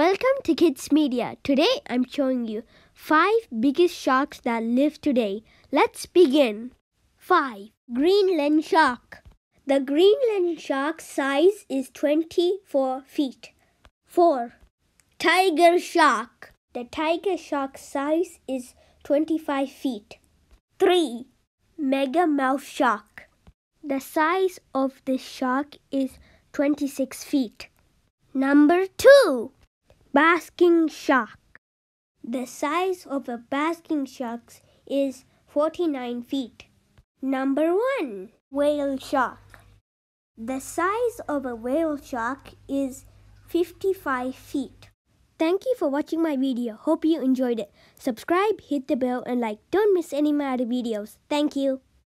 Welcome to Kids Media. Today I'm showing you 5 biggest sharks that live today. Let's begin. 5. Greenland Shark The Greenland shark's size is 24 feet. 4. Tiger Shark The tiger shark's size is 25 feet. 3. Megamouth Shark The size of this shark is 26 feet. Number 2 Basking shark. The size of a basking shark is 49 feet. Number 1. Whale shark. The size of a whale shark is 55 feet. Thank you for watching my video. Hope you enjoyed it. Subscribe, hit the bell and like. Don't miss any of my other videos. Thank you.